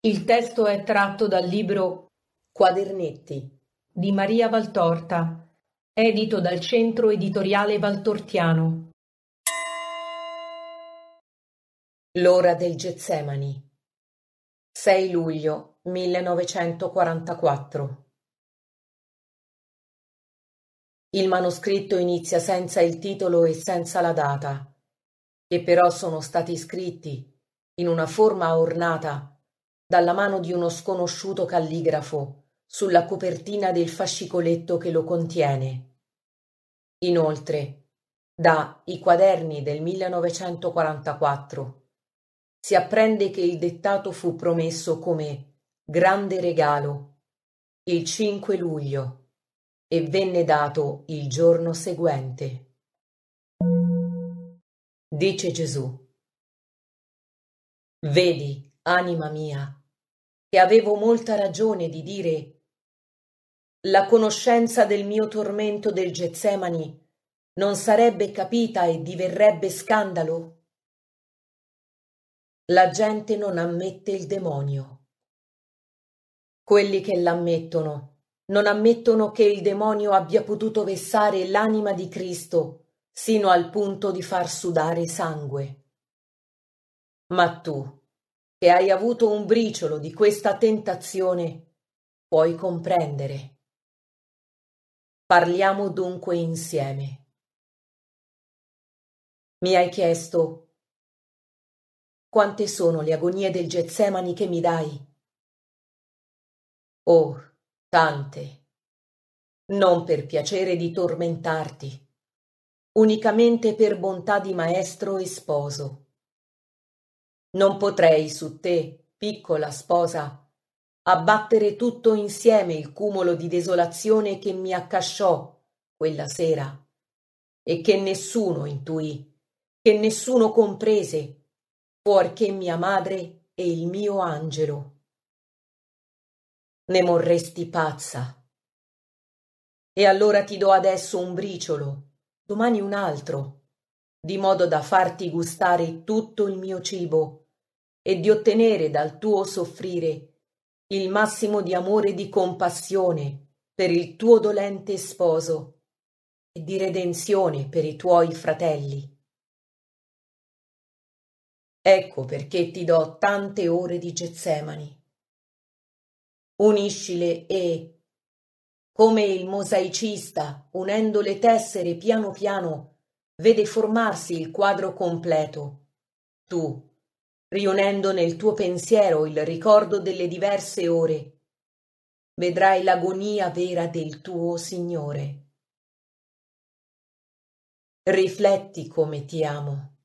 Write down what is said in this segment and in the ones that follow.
Il testo è tratto dal libro Quadernetti di Maria Valtorta, edito dal Centro Editoriale Valtortiano. L'ora del Getsemani 6 luglio 1944 Il manoscritto inizia senza il titolo e senza la data, che però sono stati scritti in una forma ornata dalla mano di uno sconosciuto calligrafo sulla copertina del fascicoletto che lo contiene. Inoltre, da I quaderni del 1944 si apprende che il dettato fu promesso come grande regalo il 5 luglio e venne dato il giorno seguente. Dice Gesù. Vedi, anima mia, che avevo molta ragione di dire la conoscenza del mio tormento del Getsemani non sarebbe capita e diverrebbe scandalo? La gente non ammette il demonio. Quelli che l'ammettono non ammettono che il demonio abbia potuto vessare l'anima di Cristo sino al punto di far sudare sangue. Ma tu, che hai avuto un briciolo di questa tentazione, puoi comprendere. Parliamo dunque insieme. Mi hai chiesto quante sono le agonie del Getsemani che mi dai? Oh, tante. Non per piacere di tormentarti, unicamente per bontà di maestro e sposo non potrei su te, piccola sposa, abbattere tutto insieme il cumulo di desolazione che mi accasciò quella sera e che nessuno intuì, che nessuno comprese, fuorché mia madre e il mio angelo. Ne morresti pazza. E allora ti do adesso un briciolo, domani un altro, di modo da farti gustare tutto il mio cibo e di ottenere dal tuo soffrire il massimo di amore e di compassione per il tuo dolente sposo e di redenzione per i tuoi fratelli. Ecco perché ti do tante ore di Getsemani. Uniscile e, come il mosaicista, unendo le tessere piano piano, vede formarsi il quadro completo. Tu, riunendo nel tuo pensiero il ricordo delle diverse ore, vedrai l'agonia vera del tuo Signore. Rifletti come ti amo.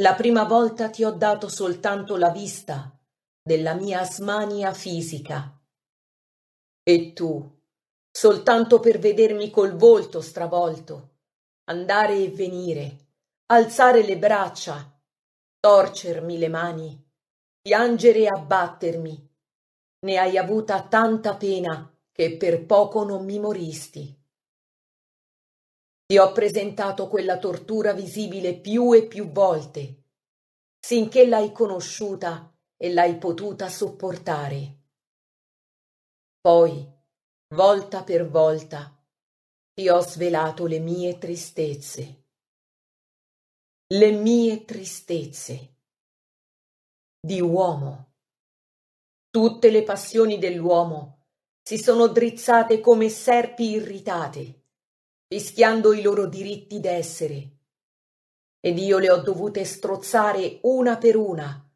La prima volta ti ho dato soltanto la vista della mia smania fisica. E tu, soltanto per vedermi col volto stravolto, andare e venire, alzare le braccia, torcermi le mani, piangere e abbattermi. Ne hai avuta tanta pena che per poco non mi moristi. Ti ho presentato quella tortura visibile più e più volte, sinché l'hai conosciuta e l'hai potuta sopportare. Poi, volta per volta, ti ho svelato le mie tristezze. Le mie tristezze di uomo. Tutte le passioni dell'uomo si sono drizzate come serpi irritate, fischiando i loro diritti d'essere. Ed io le ho dovute strozzare una per una,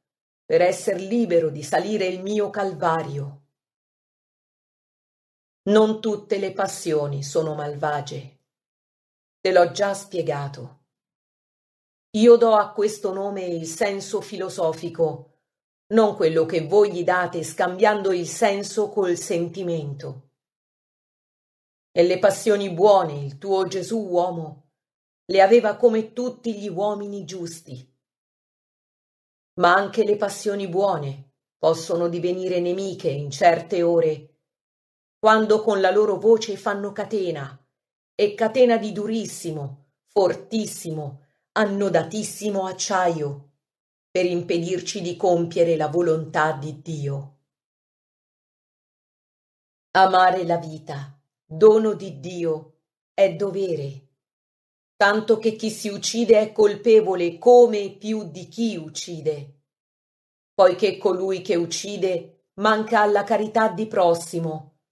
per essere libero di salire il mio calvario. Non tutte le passioni sono malvagie. Te l'ho già spiegato. Io do a questo nome il senso filosofico, non quello che voi gli date scambiando il senso col sentimento. E le passioni buone il tuo Gesù uomo le aveva come tutti gli uomini giusti. Ma anche le passioni buone possono divenire nemiche in certe ore, quando con la loro voce fanno catena, e catena di durissimo, fortissimo, annodatissimo acciaio per impedirci di compiere la volontà di Dio. Amare la vita, dono di Dio, è dovere, tanto che chi si uccide è colpevole come e più di chi uccide, poiché colui che uccide manca alla carità di prossimo,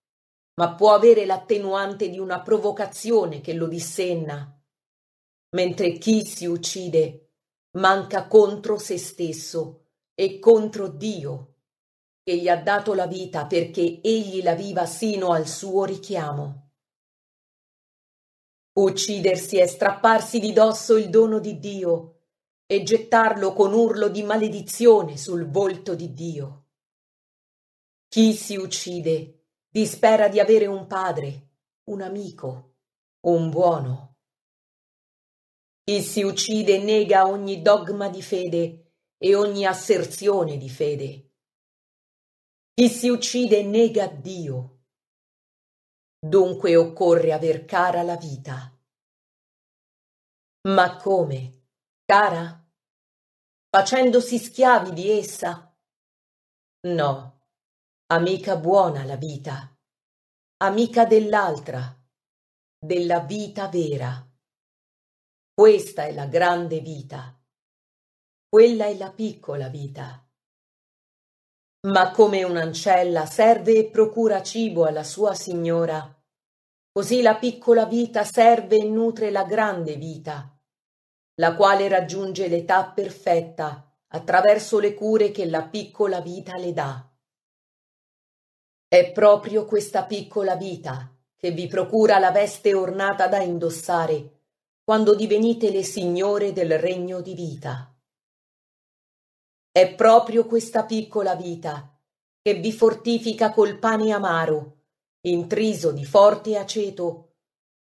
ma può avere l'attenuante di una provocazione che lo dissenna mentre chi si uccide manca contro se stesso e contro Dio, che gli ha dato la vita perché egli la viva sino al suo richiamo. Uccidersi è strapparsi di dosso il dono di Dio e gettarlo con urlo di maledizione sul volto di Dio. Chi si uccide dispera di avere un padre, un amico, un buono chi si uccide nega ogni dogma di fede e ogni asserzione di fede. Chi si uccide nega Dio. Dunque occorre aver cara la vita. Ma come? Cara? Facendosi schiavi di essa? No, amica buona la vita, amica dell'altra, della vita vera. Questa è la grande vita. Quella è la piccola vita. Ma come un'ancella serve e procura cibo alla sua signora, così la piccola vita serve e nutre la grande vita, la quale raggiunge l'età perfetta attraverso le cure che la piccola vita le dà. È proprio questa piccola vita che vi procura la veste ornata da indossare quando divenite le signore del regno di vita. È proprio questa piccola vita che vi fortifica col pane amaro, intriso di forte aceto,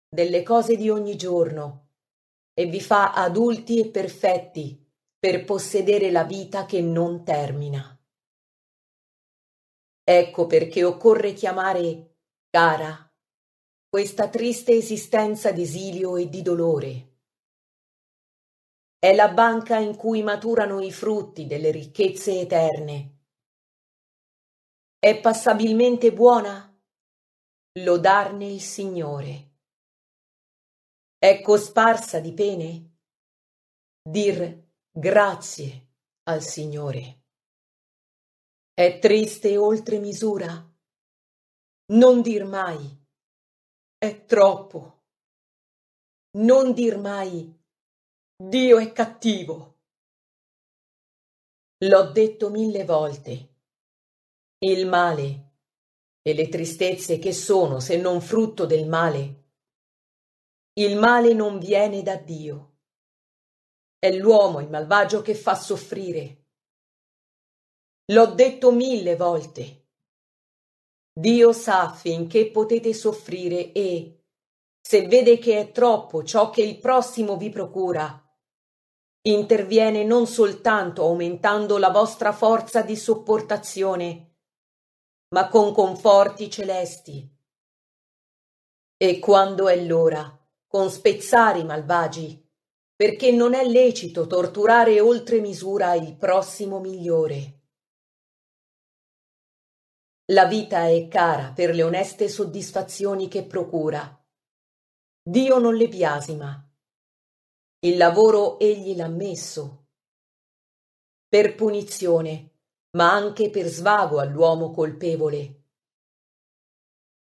delle cose di ogni giorno, e vi fa adulti e perfetti per possedere la vita che non termina. Ecco perché occorre chiamare cara questa triste esistenza d'esilio e di dolore. È la banca in cui maturano i frutti delle ricchezze eterne. È passabilmente buona? Lodarne il Signore. È cosparsa di pene? Dir grazie al Signore. È triste oltre misura? Non dir mai è troppo. Non dir mai Dio è cattivo. L'ho detto mille volte. Il male e le tristezze che sono se non frutto del male. Il male non viene da Dio. È l'uomo il malvagio che fa soffrire. L'ho detto mille volte. Dio sa finché potete soffrire e, se vede che è troppo ciò che il prossimo vi procura, interviene non soltanto aumentando la vostra forza di sopportazione, ma con conforti celesti. E quando è l'ora, con spezzari malvagi, perché non è lecito torturare oltre misura il prossimo migliore. La vita è cara per le oneste soddisfazioni che procura. Dio non le biasima. Il lavoro egli l'ha messo. Per punizione, ma anche per svago all'uomo colpevole.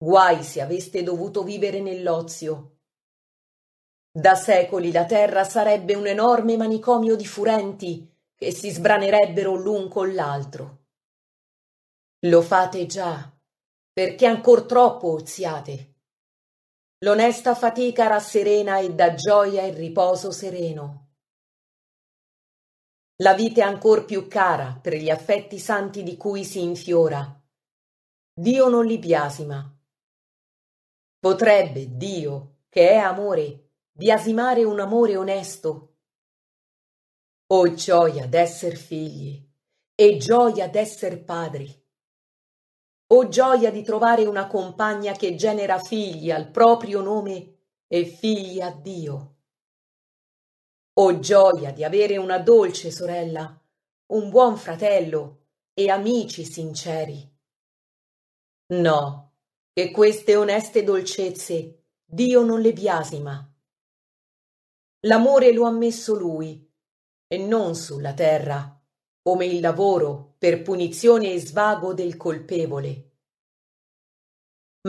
Guai se aveste dovuto vivere nell'ozio. Da secoli la terra sarebbe un enorme manicomio di furenti che si sbranerebbero l'un con l'altro. Lo fate già, perché ancor troppo oziate. L'onesta fatica rasserena e dà gioia e riposo sereno. La vita è ancor più cara per gli affetti santi di cui si infiora. Dio non li biasima. Potrebbe Dio, che è amore, biasimare un amore onesto. O gioia d'esser figli e gioia d'esser padri o gioia di trovare una compagna che genera figli al proprio nome e figli a Dio. O gioia di avere una dolce sorella, un buon fratello e amici sinceri. No, che queste oneste dolcezze Dio non le biasima. L'amore lo ha messo lui e non sulla terra come il lavoro per punizione e svago del colpevole.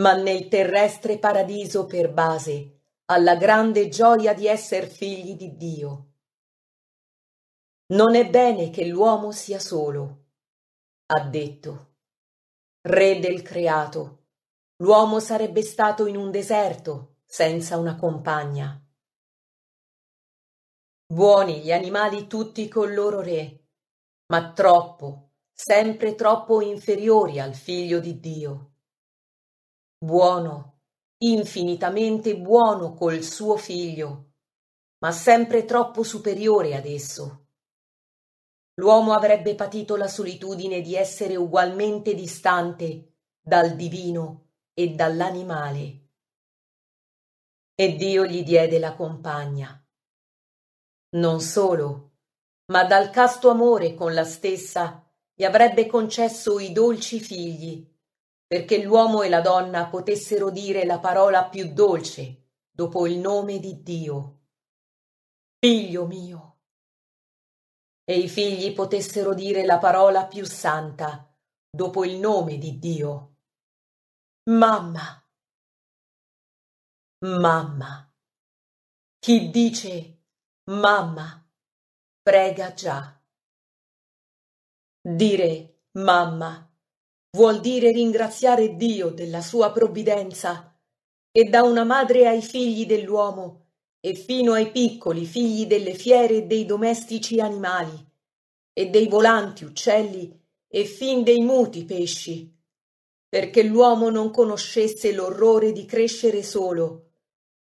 Ma nel terrestre paradiso per base, alla grande gioia di esser figli di Dio. Non è bene che l'uomo sia solo, ha detto. Re del creato, l'uomo sarebbe stato in un deserto senza una compagna. Buoni gli animali tutti col loro re, ma troppo, sempre troppo inferiori al Figlio di Dio. Buono, infinitamente buono col suo Figlio, ma sempre troppo superiore ad esso. L'uomo avrebbe patito la solitudine di essere ugualmente distante dal divino e dall'animale. E Dio gli diede la compagna. Non solo, ma dal casto amore con la stessa gli avrebbe concesso i dolci figli, perché l'uomo e la donna potessero dire la parola più dolce dopo il nome di Dio. Figlio mio. E i figli potessero dire la parola più santa dopo il nome di Dio. Mamma. Mamma. Chi dice mamma? prega già. Dire mamma vuol dire ringraziare Dio della sua provvidenza e da una madre ai figli dell'uomo e fino ai piccoli figli delle fiere e dei domestici animali e dei volanti uccelli e fin dei muti pesci, perché l'uomo non conoscesse l'orrore di crescere solo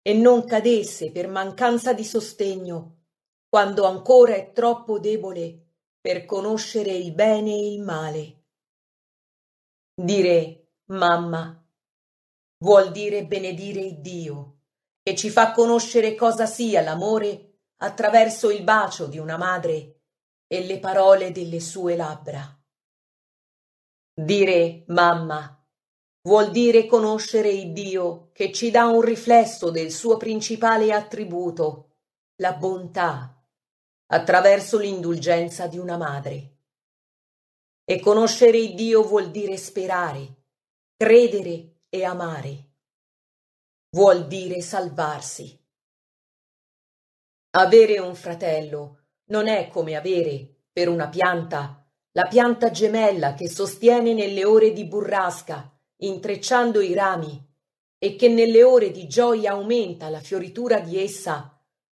e non cadesse per mancanza di sostegno quando ancora è troppo debole per conoscere il bene e il male. Dire mamma vuol dire benedire il Dio, che ci fa conoscere cosa sia l'amore attraverso il bacio di una madre e le parole delle sue labbra. Dire mamma vuol dire conoscere il Dio che ci dà un riflesso del suo principale attributo, la bontà attraverso l'indulgenza di una madre. E conoscere Dio vuol dire sperare, credere e amare. Vuol dire salvarsi. Avere un fratello non è come avere, per una pianta, la pianta gemella che sostiene nelle ore di burrasca, intrecciando i rami, e che nelle ore di gioia aumenta la fioritura di essa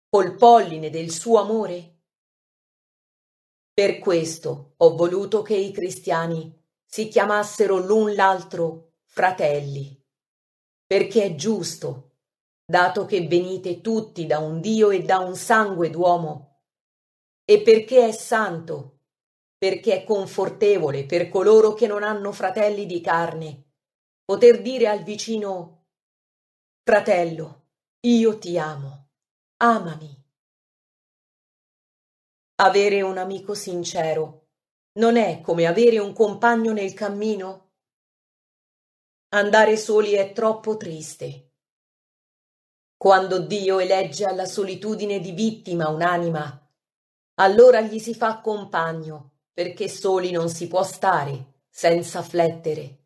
col polline del suo amore? Per questo ho voluto che i cristiani si chiamassero l'un l'altro fratelli, perché è giusto, dato che venite tutti da un Dio e da un sangue d'uomo, e perché è santo, perché è confortevole per coloro che non hanno fratelli di carne, poter dire al vicino Fratello, io ti amo, amami. Avere un amico sincero non è come avere un compagno nel cammino? Andare soli è troppo triste. Quando Dio elegge alla solitudine di vittima un'anima, allora gli si fa compagno, perché soli non si può stare, senza flettere.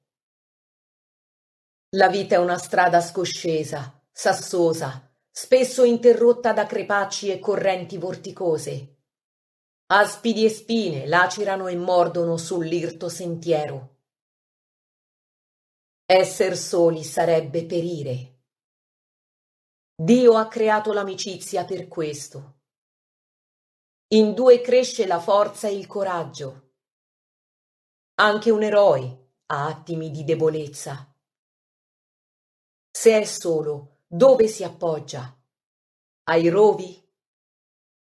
La vita è una strada scoscesa, sassosa, spesso interrotta da crepacci e correnti vorticose. Aspidi e spine lacerano e mordono sull'irto sentiero. Esser soli sarebbe perire. Dio ha creato l'amicizia per questo. In due cresce la forza e il coraggio. Anche un eroe ha attimi di debolezza. Se è solo, dove si appoggia? Ai rovi?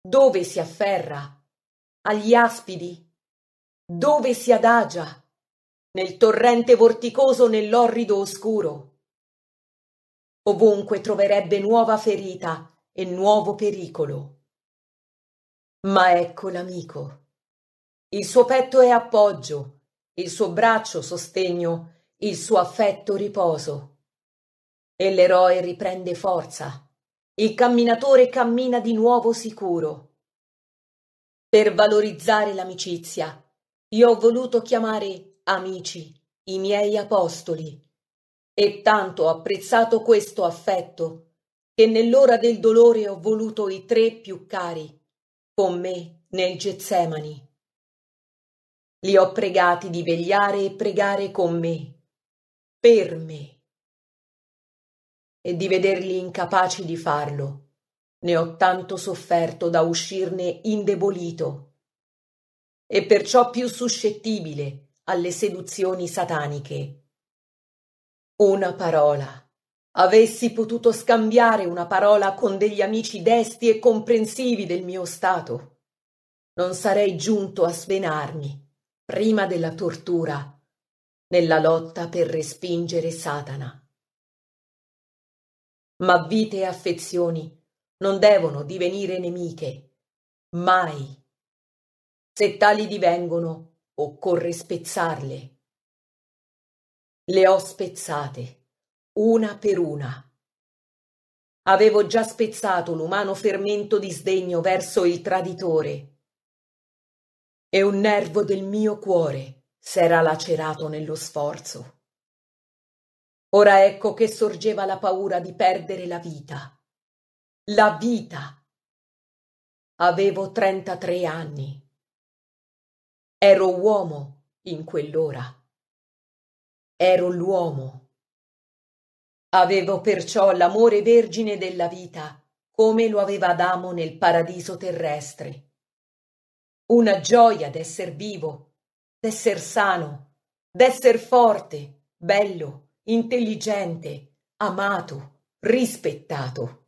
Dove si afferra? agli aspidi, dove si adagia, nel torrente vorticoso nell'orrido oscuro. Ovunque troverebbe nuova ferita e nuovo pericolo. Ma ecco l'amico. Il suo petto è appoggio, il suo braccio sostegno, il suo affetto riposo. E l'eroe riprende forza. Il camminatore cammina di nuovo sicuro. Per valorizzare l'amicizia, io ho voluto chiamare amici i miei apostoli. E tanto ho apprezzato questo affetto, che nell'ora del dolore ho voluto i tre più cari, con me nel Getsemani. Li ho pregati di vegliare e pregare con me, per me, e di vederli incapaci di farlo ne ho tanto sofferto da uscirne indebolito e perciò più suscettibile alle seduzioni sataniche. Una parola. Avessi potuto scambiare una parola con degli amici desti e comprensivi del mio stato. Non sarei giunto a svenarmi, prima della tortura, nella lotta per respingere Satana. Ma vite e affezioni non devono divenire nemiche, mai. Se tali divengono, occorre spezzarle. Le ho spezzate, una per una. Avevo già spezzato l'umano fermento di sdegno verso il traditore. E un nervo del mio cuore s'era lacerato nello sforzo. Ora ecco che sorgeva la paura di perdere la vita la vita. Avevo 33 anni. Ero uomo in quell'ora. Ero l'uomo. Avevo perciò l'amore vergine della vita, come lo aveva Adamo nel paradiso terrestre. Una gioia d'esser vivo, d'esser sano, d'esser forte, bello, intelligente, amato, rispettato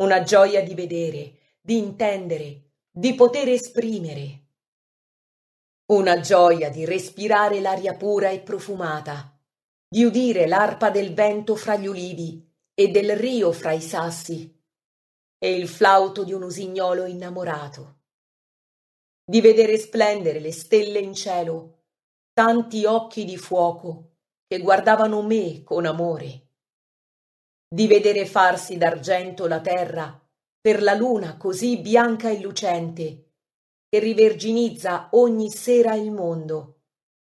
una gioia di vedere, di intendere, di poter esprimere, una gioia di respirare l'aria pura e profumata, di udire l'arpa del vento fra gli ulivi e del rio fra i sassi, e il flauto di un usignolo innamorato, di vedere splendere le stelle in cielo, tanti occhi di fuoco che guardavano me con amore di vedere farsi d'argento la terra per la luna così bianca e lucente che riverginizza ogni sera il mondo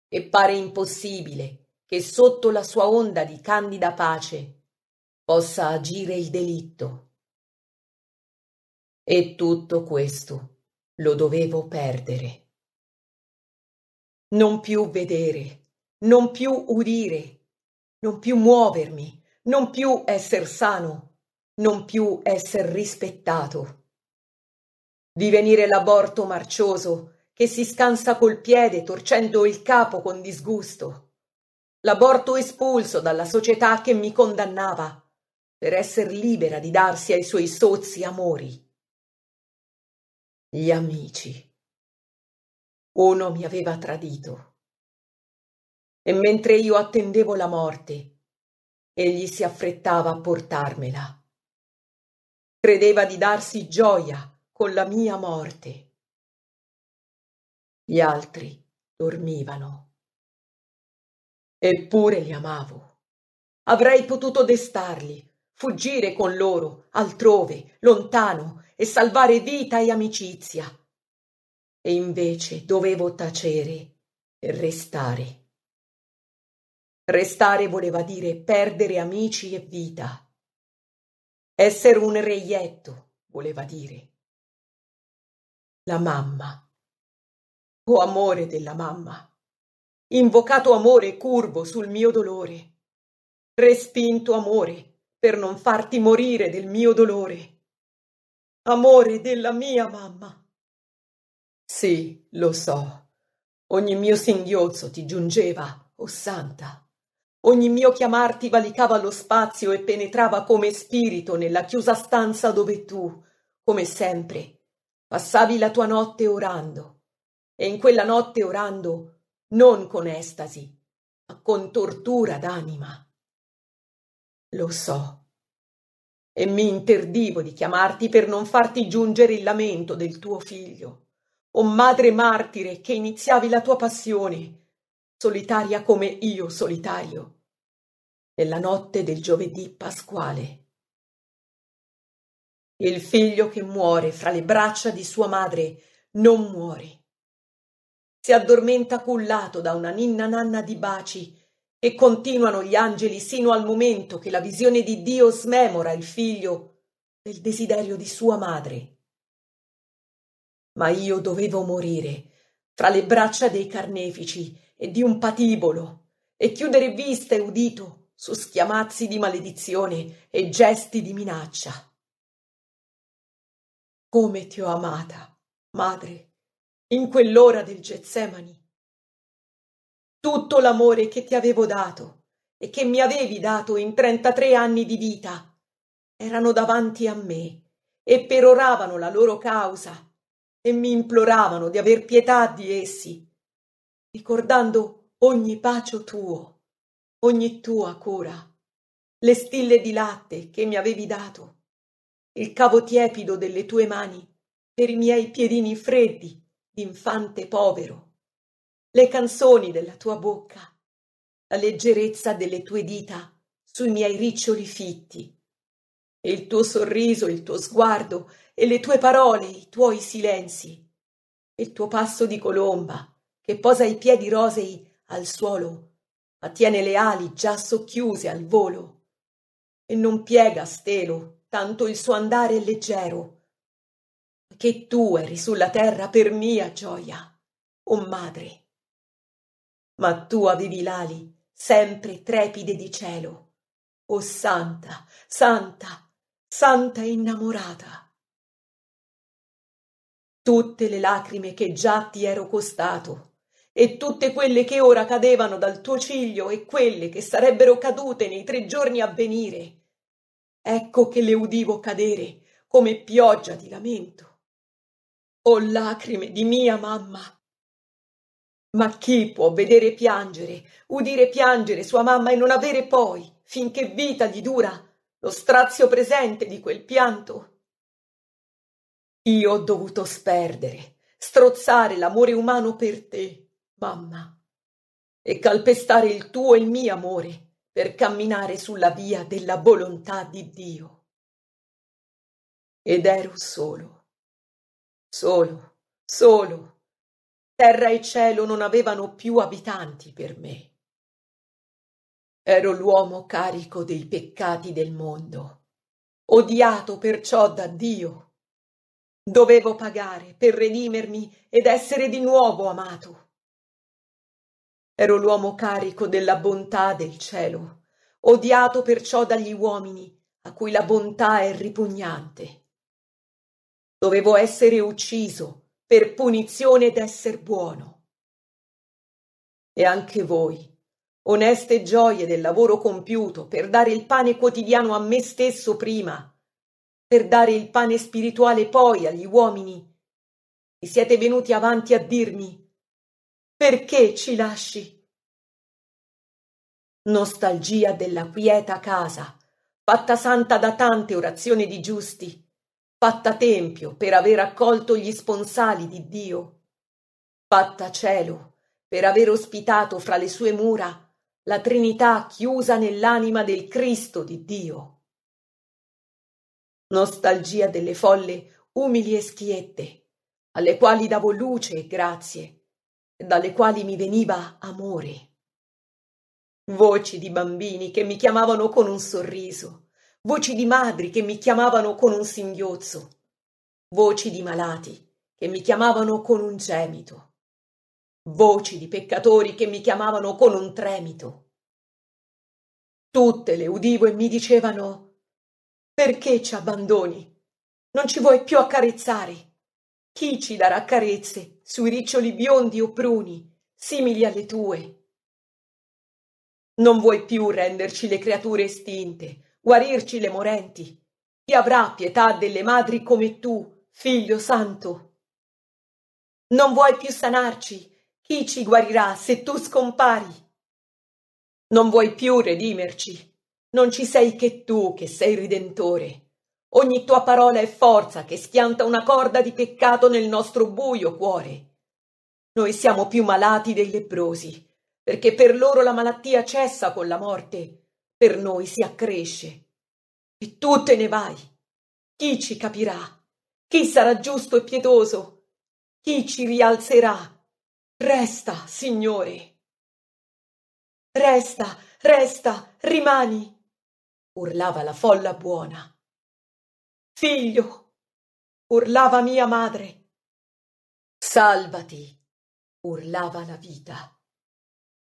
e pare impossibile che sotto la sua onda di candida pace possa agire il delitto. E tutto questo lo dovevo perdere. Non più vedere, non più udire, non più muovermi non più esser sano, non più esser rispettato. Divenire l'aborto marcioso che si scansa col piede torcendo il capo con disgusto. L'aborto espulso dalla società che mi condannava per esser libera di darsi ai suoi sozzi amori. Gli amici. Uno mi aveva tradito. E mentre io attendevo la morte, egli si affrettava a portarmela. Credeva di darsi gioia con la mia morte. Gli altri dormivano. Eppure li amavo. Avrei potuto destarli, fuggire con loro, altrove, lontano, e salvare vita e amicizia. E invece dovevo tacere e restare. Restare voleva dire perdere amici e vita. Essere un reietto voleva dire. La mamma. O amore della mamma. Invocato amore curvo sul mio dolore. Respinto amore per non farti morire del mio dolore. Amore della mia mamma. Sì, lo so. Ogni mio singhiozzo ti giungeva, o oh santa Ogni mio chiamarti valicava lo spazio e penetrava come spirito nella chiusa stanza dove tu, come sempre, passavi la tua notte orando. E in quella notte orando non con estasi, ma con tortura d'anima. Lo so. E mi interdivo di chiamarti per non farti giungere il lamento del tuo figlio. O madre martire che iniziavi la tua passione, solitaria come io solitario, nella notte del giovedì pasquale. Il figlio che muore fra le braccia di sua madre non muore. Si addormenta cullato da una ninna nanna di baci e continuano gli angeli sino al momento che la visione di Dio smemora il figlio del desiderio di sua madre. Ma io dovevo morire fra le braccia dei carnefici e di un patibolo e chiudere vista e udito su schiamazzi di maledizione e gesti di minaccia. Come ti ho amata, madre, in quell'ora del Getsemani. Tutto l'amore che ti avevo dato e che mi avevi dato in 33 anni di vita erano davanti a me e peroravano la loro causa e mi imploravano di aver pietà di essi ricordando ogni bacio tuo, ogni tua cura, le stille di latte che mi avevi dato, il cavo tiepido delle tue mani per i miei piedini freddi d'infante povero, le canzoni della tua bocca, la leggerezza delle tue dita sui miei riccioli fitti, e il tuo sorriso, il tuo sguardo e le tue parole, i tuoi silenzi, e il tuo passo di colomba che posa i piedi rosei al suolo, ma tiene le ali già socchiuse al volo, e non piega stelo, tanto il suo andare è leggero, che tu eri sulla terra per mia gioia, o oh madre. Ma tu avevi l'ali sempre trepide di cielo, o oh santa, santa, santa innamorata tutte le lacrime che già ti ero costato e tutte quelle che ora cadevano dal tuo ciglio e quelle che sarebbero cadute nei tre giorni a venire. Ecco che le udivo cadere come pioggia di lamento. O lacrime di mia mamma! Ma chi può vedere piangere, udire piangere sua mamma e non avere poi, finché vita gli dura, lo strazio presente di quel pianto? Io ho dovuto sperdere, strozzare l'amore umano per te, mamma, e calpestare il tuo e il mio amore per camminare sulla via della volontà di Dio. Ed ero solo, solo, solo. Terra e cielo non avevano più abitanti per me. Ero l'uomo carico dei peccati del mondo, odiato perciò da Dio. Dovevo pagare per redimermi ed essere di nuovo amato. Ero l'uomo carico della bontà del cielo, odiato perciò dagli uomini, a cui la bontà è ripugnante. Dovevo essere ucciso per punizione d'esser buono. E anche voi, oneste gioie del lavoro compiuto per dare il pane quotidiano a me stesso prima, per dare il pane spirituale poi agli uomini, e siete venuti avanti a dirmi perché ci lasci? Nostalgia della quieta casa, fatta santa da tante orazioni di giusti, fatta tempio per aver accolto gli sponsali di Dio, fatta cielo per aver ospitato fra le sue mura la Trinità chiusa nell'anima del Cristo di Dio. Nostalgia delle folle umili e schiette, alle quali davo luce e grazie, dalle quali mi veniva amore. Voci di bambini che mi chiamavano con un sorriso, voci di madri che mi chiamavano con un singhiozzo, voci di malati che mi chiamavano con un gemito, voci di peccatori che mi chiamavano con un tremito. Tutte le udivo e mi dicevano Perché ci abbandoni? Non ci vuoi più accarezzare? Chi ci darà carezze sui riccioli biondi o pruni, simili alle tue? Non vuoi più renderci le creature estinte, guarirci le morenti. Chi avrà pietà delle madri come tu, figlio santo? Non vuoi più sanarci? Chi ci guarirà se tu scompari? Non vuoi più redimerci? Non ci sei che tu che sei Redentore. Ogni tua parola è forza che schianta una corda di peccato nel nostro buio cuore. Noi siamo più malati dei lebbrosi, perché per loro la malattia cessa con la morte, per noi si accresce. E tu te ne vai. Chi ci capirà? Chi sarà giusto e pietoso? Chi ci rialzerà? Resta, Signore. Resta, resta, rimani. urlava la folla buona Figlio, urlava mia madre. Salvati, urlava la vita.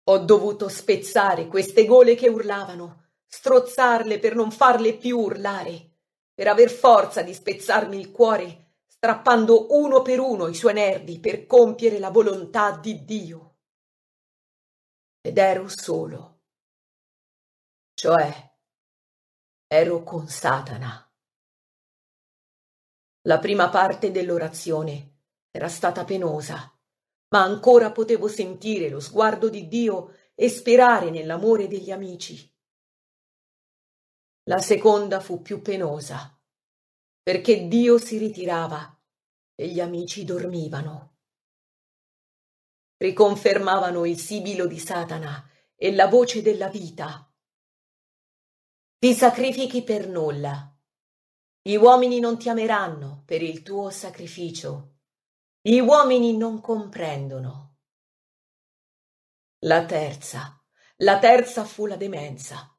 Ho dovuto spezzare queste gole che urlavano, strozzarle per non farle più urlare, per aver forza di spezzarmi il cuore, strappando uno per uno i suoi nervi per compiere la volontà di Dio. Ed ero solo. Cioè, ero con Satana. La prima parte dell'orazione era stata penosa, ma ancora potevo sentire lo sguardo di Dio e sperare nell'amore degli amici. La seconda fu più penosa, perché Dio si ritirava e gli amici dormivano. Riconfermavano il sibilo di Satana e la voce della vita. Ti sacrifichi per nulla gli uomini non ti ameranno per il tuo sacrificio. Gli uomini non comprendono. La terza, la terza fu la demenza,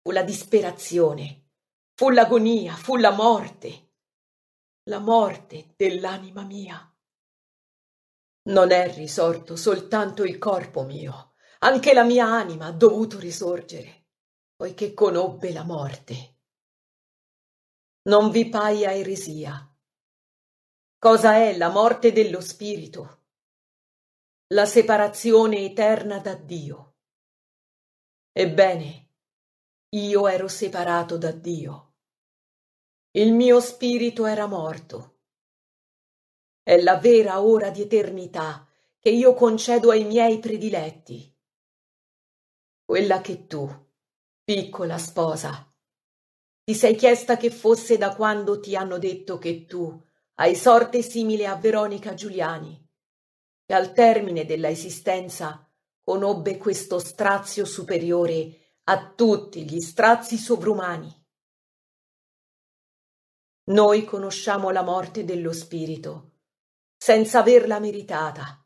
fu la disperazione, fu l'agonia, fu la morte, la morte dell'anima mia. Non è risorto soltanto il corpo mio, anche la mia anima ha dovuto risorgere, poiché conobbe la morte non vi paia eresia. Cosa è la morte dello spirito? La separazione eterna da Dio. Ebbene, io ero separato da Dio. Il mio spirito era morto. È la vera ora di eternità che io concedo ai miei prediletti. Quella che tu, piccola sposa, ti sei chiesta che fosse da quando ti hanno detto che tu hai sorte simile a Veronica Giuliani, che al termine della esistenza conobbe questo strazio superiore a tutti gli strazi sovrumani. Noi conosciamo la morte dello spirito, senza averla meritata,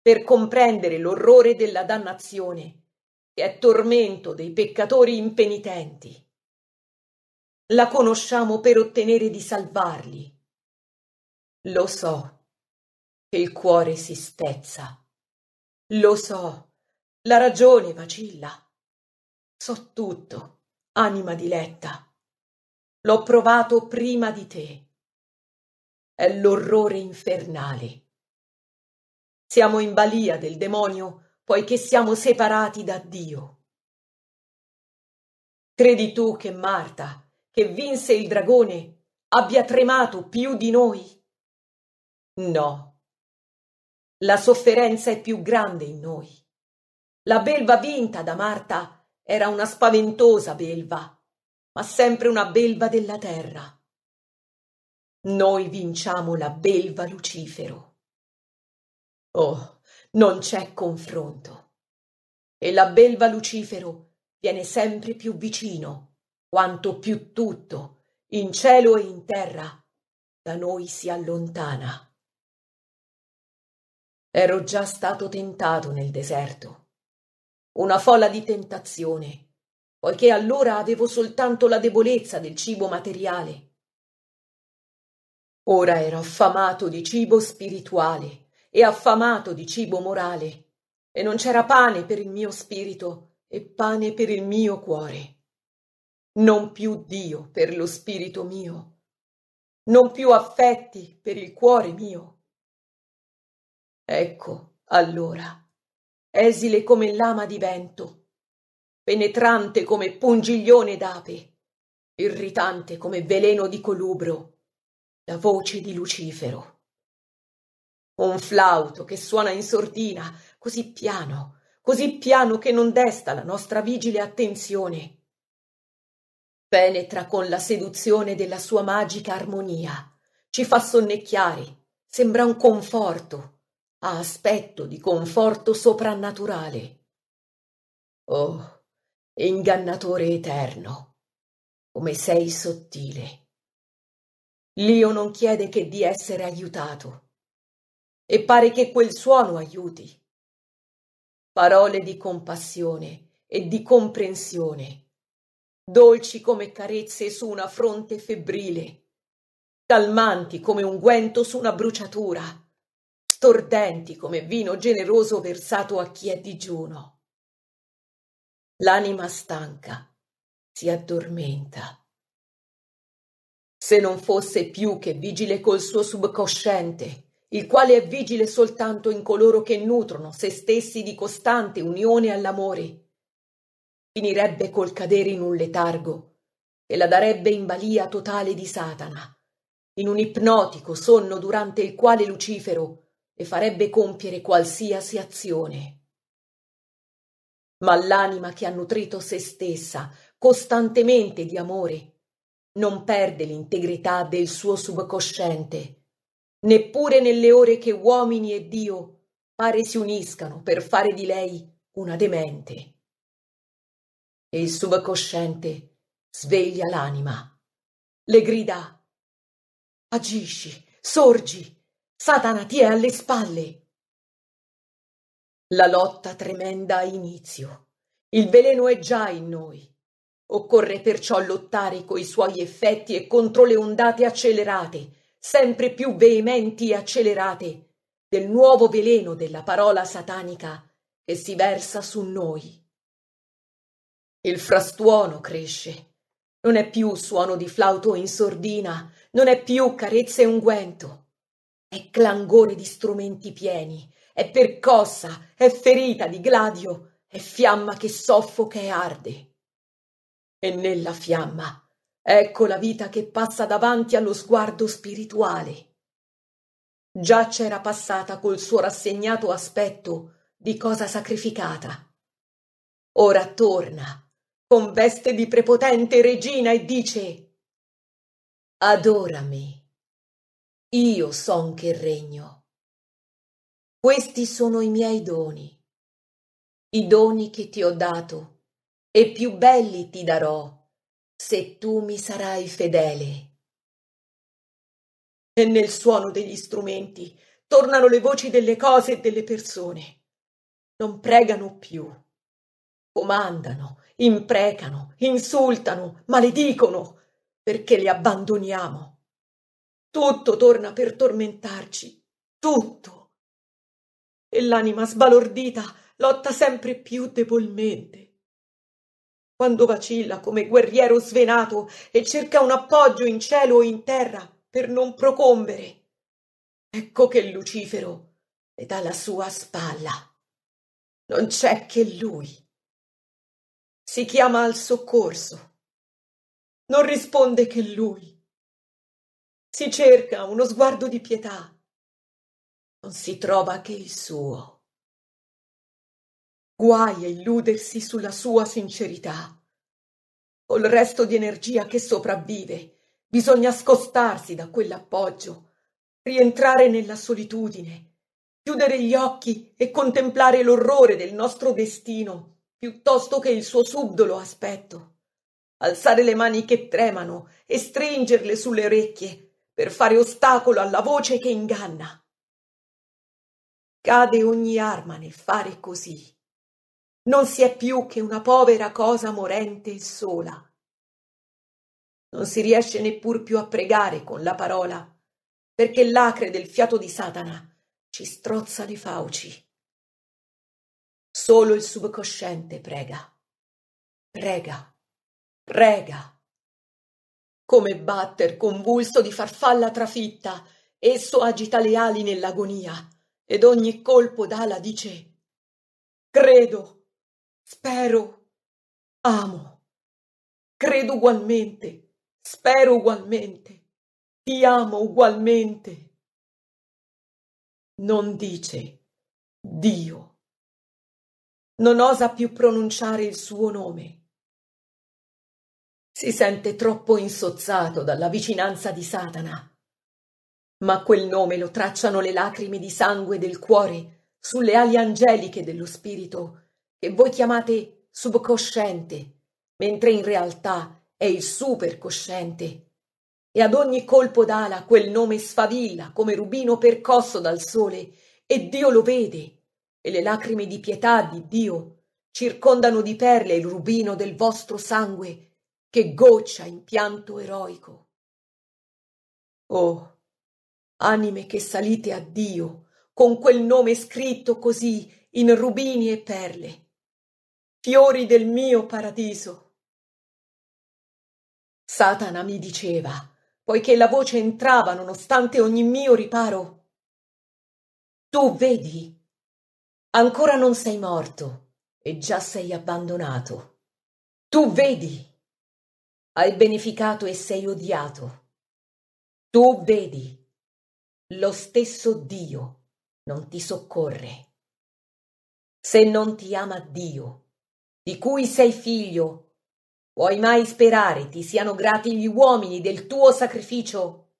per comprendere l'orrore della dannazione, che è tormento dei peccatori impenitenti. La conosciamo per ottenere di salvarli. Lo so che il cuore si spezza. Lo so, la ragione vacilla. So tutto, anima diletta. L'ho provato prima di te. È l'orrore infernale. Siamo in balia del demonio poiché siamo separati da Dio. Credi tu che Marta, che vinse il dragone abbia tremato più di noi? No. La sofferenza è più grande in noi. La belva vinta da Marta era una spaventosa belva, ma sempre una belva della terra. Noi vinciamo la belva Lucifero. Oh, non c'è confronto. E la belva Lucifero viene sempre più vicino quanto più tutto, in cielo e in terra, da noi si allontana. Ero già stato tentato nel deserto. Una folla di tentazione, poiché allora avevo soltanto la debolezza del cibo materiale. Ora ero affamato di cibo spirituale e affamato di cibo morale, e non c'era pane per il mio spirito e pane per il mio cuore non più Dio per lo spirito mio, non più affetti per il cuore mio. Ecco, allora, esile come lama di vento, penetrante come pungiglione d'ape, irritante come veleno di colubro, la voce di Lucifero. Un flauto che suona in sordina, così piano, così piano che non desta la nostra vigile attenzione Penetra con la seduzione della sua magica armonia. Ci fa sonnecchiare. Sembra un conforto. Ha aspetto di conforto soprannaturale. Oh, ingannatore eterno, come sei sottile. Lio non chiede che di essere aiutato. E pare che quel suono aiuti. Parole di compassione e di comprensione dolci come carezze su una fronte febbrile, calmanti come unguento su una bruciatura, stordenti come vino generoso versato a chi è digiuno. L'anima stanca si addormenta. Se non fosse più che vigile col suo subcosciente, il quale è vigile soltanto in coloro che nutrono se stessi di costante unione all'amore, finirebbe col cadere in un letargo e la darebbe in balia totale di Satana, in un ipnotico sonno durante il quale Lucifero le farebbe compiere qualsiasi azione. Ma l'anima che ha nutrito se stessa costantemente di amore non perde l'integrità del suo subcosciente, neppure nelle ore che uomini e Dio pare si uniscano per fare di lei una demente e il subconsciente sveglia l'anima, le grida agisci, sorgi, Satana ti è alle spalle. La lotta tremenda ha inizio, il veleno è già in noi. Occorre perciò lottare coi suoi effetti e contro le ondate accelerate, sempre più veementi e accelerate, del nuovo veleno della parola satanica che si versa su noi. Il frastuono cresce. Non è più suono di flauto in sordina, non è più carezza e unguento. È clangore di strumenti pieni, è percossa, è ferita di gladio, è fiamma che soffoca e arde. E nella fiamma ecco la vita che passa davanti allo sguardo spirituale. Già c'era passata col suo rassegnato aspetto di cosa sacrificata. Ora torna con veste di prepotente regina e dice Adorami. Io son che regno. Questi sono i miei doni, i doni che ti ho dato, e più belli ti darò, se tu mi sarai fedele. E nel suono degli strumenti tornano le voci delle cose e delle persone. Non pregano più, comandano, imprecano, insultano, maledicono, perché li abbandoniamo. Tutto torna per tormentarci, tutto. E l'anima sbalordita lotta sempre più debolmente. Quando vacilla come guerriero svenato e cerca un appoggio in cielo o in terra per non procombere, ecco che Lucifero le dà la sua spalla. Non c'è che lui. Si chiama al soccorso. Non risponde che lui. Si cerca uno sguardo di pietà. Non si trova che il suo. Guai a illudersi sulla sua sincerità. Col resto di energia che sopravvive, bisogna scostarsi da quell'appoggio, rientrare nella solitudine, chiudere gli occhi e contemplare l'orrore del nostro destino piuttosto che il suo subdolo aspetto. Alzare le mani che tremano e stringerle sulle orecchie per fare ostacolo alla voce che inganna. Cade ogni arma nel fare così. Non si è più che una povera cosa morente e sola. Non si riesce neppur più a pregare con la parola, perché l'acre del fiato di Satana ci strozza le fauci. Solo il subconsciente prega, prega, prega. Come batter convulso di farfalla trafitta, esso agita le ali nell'agonia ed ogni colpo d'ala dice credo, spero, amo, credo ugualmente, spero ugualmente, ti amo ugualmente. Non dice Dio non osa più pronunciare il suo nome. Si sente troppo insozzato dalla vicinanza di Satana. Ma quel nome lo tracciano le lacrime di sangue del cuore sulle ali angeliche dello spirito che voi chiamate subcosciente, mentre in realtà è il supercosciente. E ad ogni colpo d'ala quel nome sfavilla come rubino percosso dal sole e Dio lo vede e le lacrime di pietà di Dio circondano di perle il rubino del vostro sangue che goccia in pianto eroico. Oh, anime che salite a Dio con quel nome scritto così in rubini e perle, fiori del mio paradiso. Satana mi diceva, poiché la voce entrava nonostante ogni mio riparo, tu vedi Ancora non sei morto e già sei abbandonato. Tu vedi. Hai beneficato e sei odiato. Tu vedi. Lo stesso Dio non ti soccorre. Se non ti ama Dio, di cui sei figlio, puoi mai sperare ti siano grati gli uomini del tuo sacrificio?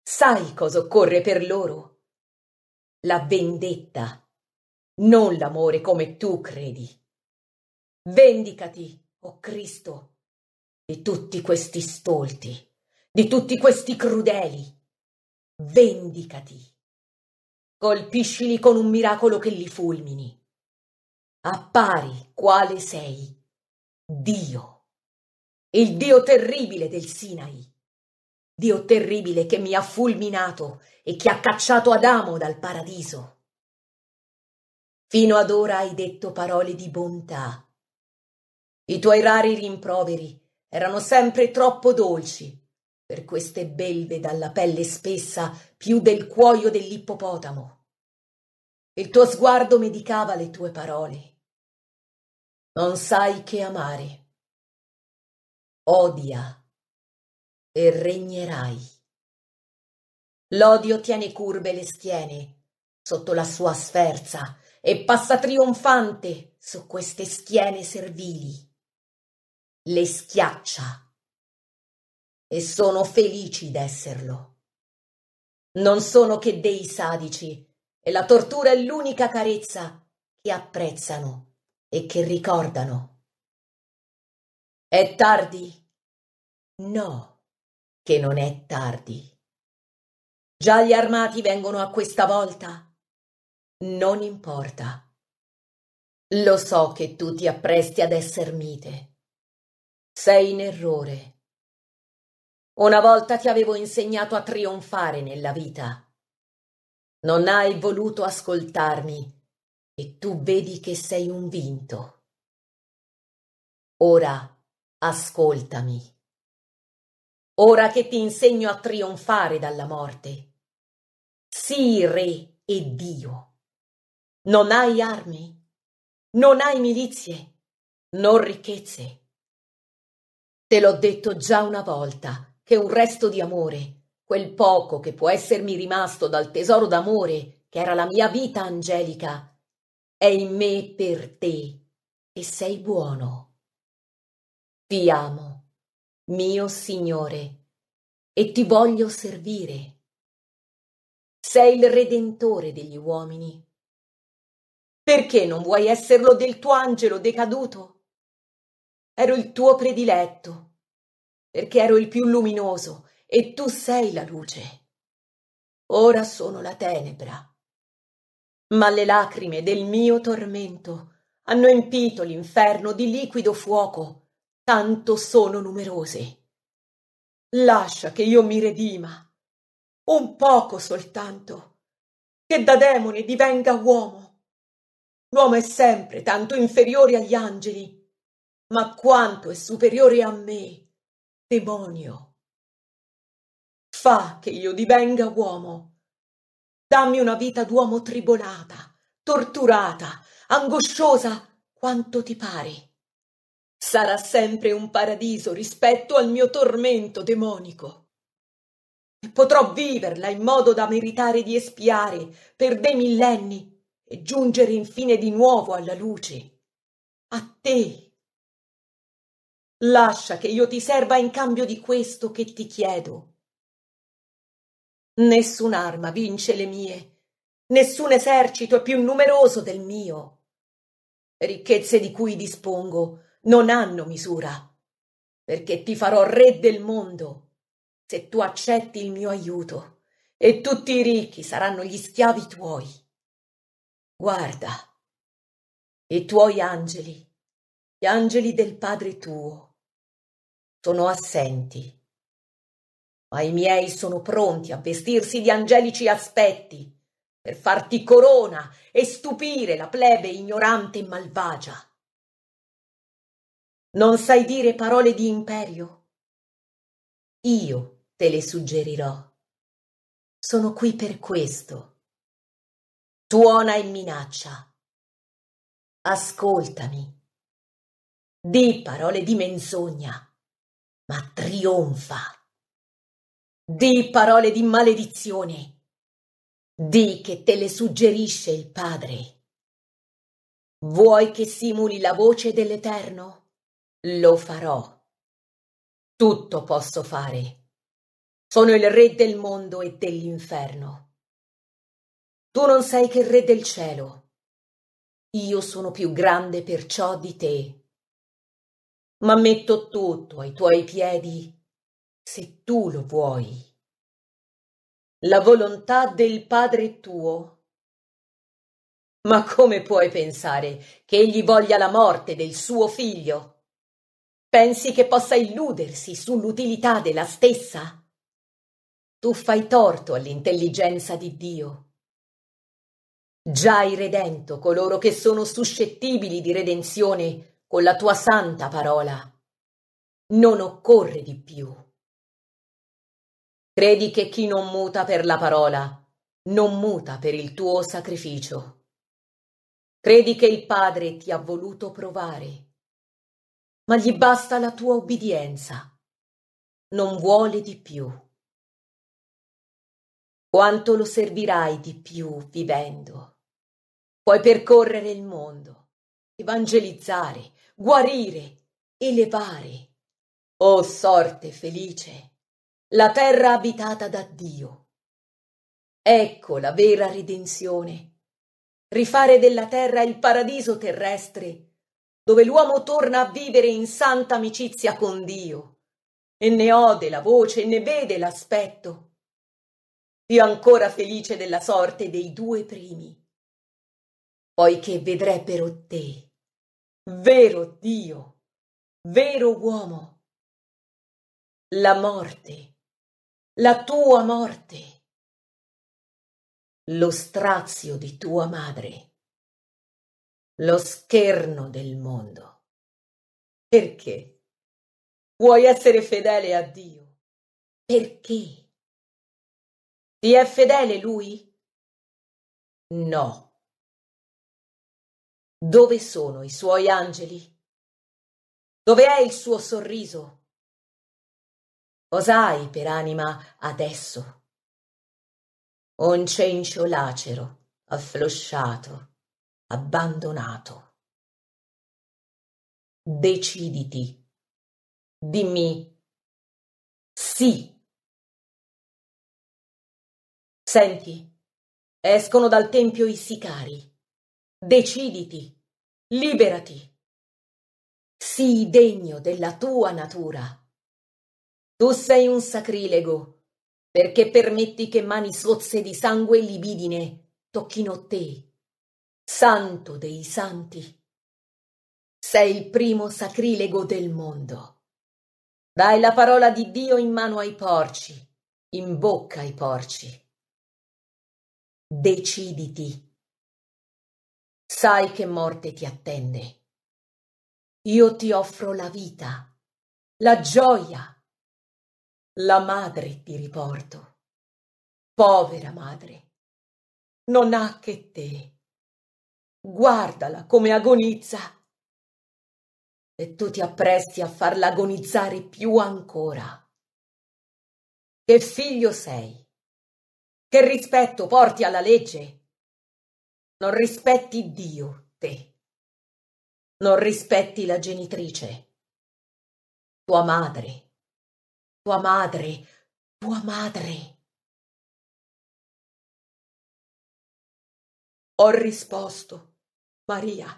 Sai cosa occorre per loro? La vendetta non l'amore come tu credi. Vendicati, o oh Cristo, di tutti questi stolti, di tutti questi crudeli. Vendicati. Colpiscili con un miracolo che li fulmini. Appari quale sei, Dio, il Dio terribile del Sinai. Dio terribile che mi ha fulminato e che ha cacciato Adamo dal paradiso Fino ad ora hai detto parole di bontà. I tuoi rari rimproveri erano sempre troppo dolci per queste belve dalla pelle spessa più del cuoio dell'ippopotamo. Il tuo sguardo medicava le tue parole. Non sai che amare. Odia e regnerai. L'odio tiene curve le schiene sotto la sua sferza e passa trionfante su queste schiene servili. Le schiaccia e sono felici d'esserlo. Non sono che dei sadici e la tortura è l'unica carezza che apprezzano e che ricordano. È tardi? No, che non è tardi. Già gli armati vengono a questa volta non importa. Lo so che tu ti appresti ad esser mite. Sei in errore. Una volta ti avevo insegnato a trionfare nella vita. Non hai voluto ascoltarmi e tu vedi che sei un vinto. Ora ascoltami. Ora che ti insegno a trionfare dalla morte. Sii re e Dio. Non hai armi, non hai milizie, non ricchezze. Te l'ho detto già una volta che un resto di amore, quel poco che può essermi rimasto dal tesoro d'amore che era la mia vita angelica, è in me per te e sei buono. Ti amo, mio Signore, e ti voglio servire. Sei il Redentore degli uomini perché non vuoi esserlo del tuo angelo decaduto? Ero il tuo prediletto, perché ero il più luminoso e tu sei la luce. Ora sono la tenebra. Ma le lacrime del mio tormento hanno empito l'inferno di liquido fuoco, tanto sono numerose. Lascia che io mi redima, un poco soltanto, che da demone divenga uomo L'uomo è sempre tanto inferiore agli angeli, ma quanto è superiore a me, demonio. Fa che io divenga uomo. Dammi una vita d'uomo tribolata, torturata, angosciosa, quanto ti pare. Sarà sempre un paradiso rispetto al mio tormento demonico. E potrò viverla in modo da meritare di espiare per dei millenni e giungere infine di nuovo alla luce, a te. Lascia che io ti serva in cambio di questo che ti chiedo. Nessun'arma vince le mie, nessun esercito è più numeroso del mio. Ricchezze di cui dispongo non hanno misura, perché ti farò re del mondo se tu accetti il mio aiuto e tutti i ricchi saranno gli schiavi tuoi. Guarda, i tuoi angeli, gli angeli del Padre tuo, sono assenti, ma i miei sono pronti a vestirsi di angelici aspetti per farti corona e stupire la plebe ignorante e malvagia. Non sai dire parole di imperio? Io te le suggerirò. Sono qui per questo tuona e minaccia. Ascoltami. Di parole di menzogna, ma trionfa. Di parole di maledizione. Di che te le suggerisce il Padre. Vuoi che simuli la voce dell'Eterno? Lo farò. Tutto posso fare. Sono il re del mondo e dell'inferno. Tu non sei che re del cielo. Io sono più grande perciò di te. Ma metto tutto ai tuoi piedi se tu lo vuoi. La volontà del Padre tuo. Ma come puoi pensare che egli voglia la morte del suo figlio? Pensi che possa illudersi sull'utilità della stessa? Tu fai torto all'intelligenza di Dio Già hai redento coloro che sono suscettibili di redenzione con la tua santa parola. Non occorre di più. Credi che chi non muta per la parola, non muta per il tuo sacrificio. Credi che il Padre ti ha voluto provare, ma gli basta la tua obbedienza. Non vuole di più. Quanto lo servirai di più vivendo? Puoi percorrere il mondo, evangelizzare, guarire, elevare. Oh sorte felice, la terra abitata da Dio. Ecco la vera redenzione. Rifare della terra il paradiso terrestre, dove l'uomo torna a vivere in santa amicizia con Dio, e ne ode la voce, e ne vede l'aspetto. Più ancora felice della sorte dei due primi, poiché vedrebbero te, vero Dio, vero uomo, la morte, la tua morte, lo strazio di tua madre, lo scherno del mondo. Perché? Vuoi essere fedele a Dio? Perché? Ti è fedele lui? No. Dove sono i suoi angeli? Dove è il suo sorriso? Cos'hai per anima adesso? Un cencio lacero, afflosciato, abbandonato. Deciditi, dimmi sì. Senti, escono dal tempio i sicari. Deciditi, liberati. Sii degno della tua natura. Tu sei un sacrilego, perché permetti che mani sozze di sangue e libidine tocchino te, santo dei santi. Sei il primo sacrilego del mondo. Dai la parola di Dio in mano ai porci, in bocca ai porci. Deciditi sai che morte ti attende. Io ti offro la vita, la gioia. La madre ti riporto. Povera madre, non ha che te. Guardala come agonizza. E tu ti appresti a farla agonizzare più ancora. Che figlio sei? Che rispetto porti alla legge? Non rispetti Dio, te. Non rispetti la genitrice. Tua madre. Tua madre. Tua madre. Ho risposto, Maria.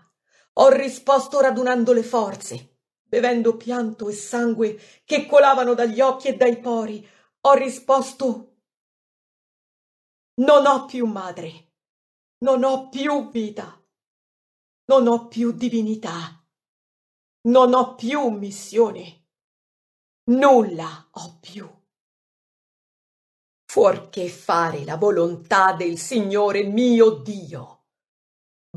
Ho risposto radunando le forze, bevendo pianto e sangue che colavano dagli occhi e dai pori. Ho risposto. Non ho più madre. Non ho più vita. Non ho più divinità. Non ho più missione. Nulla ho più. Fuorché fare la volontà del Signore mio Dio.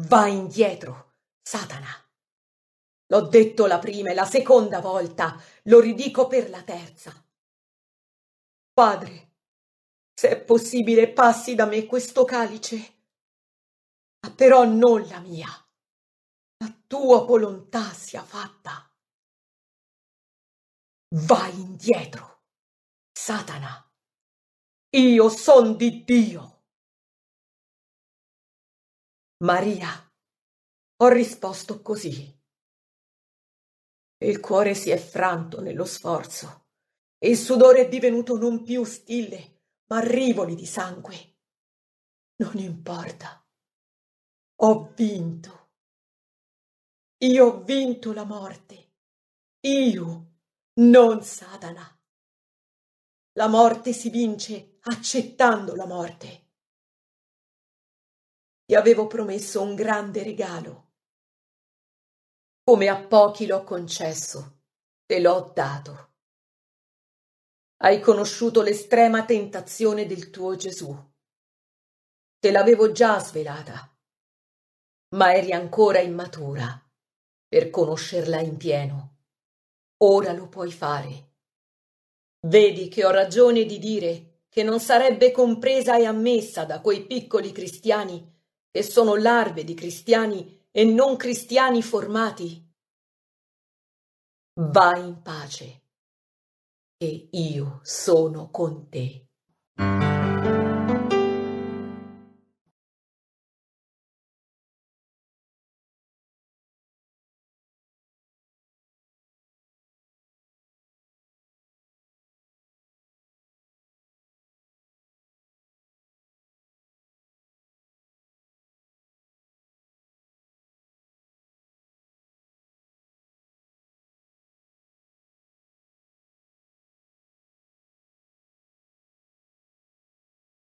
Va indietro, Satana. L'ho detto la prima e la seconda volta, lo ridico per la terza. Padre, se è possibile passi da me questo calice ma però non la mia. La tua volontà sia fatta. Vai indietro, Satana. Io son di Dio. Maria, ho risposto così. Il cuore si è franto nello sforzo. Il sudore è divenuto non più stille, ma rivoli di sangue. Non importa. Ho vinto. Io ho vinto la morte. Io, non Sadana. La morte si vince accettando la morte. Ti avevo promesso un grande regalo. Come a pochi l'ho concesso, te l'ho dato. Hai conosciuto l'estrema tentazione del tuo Gesù. Te l'avevo già svelata ma eri ancora immatura per conoscerla in pieno. Ora lo puoi fare. Vedi che ho ragione di dire che non sarebbe compresa e ammessa da quei piccoli cristiani che sono larve di cristiani e non cristiani formati. Vai in pace, e io sono con te.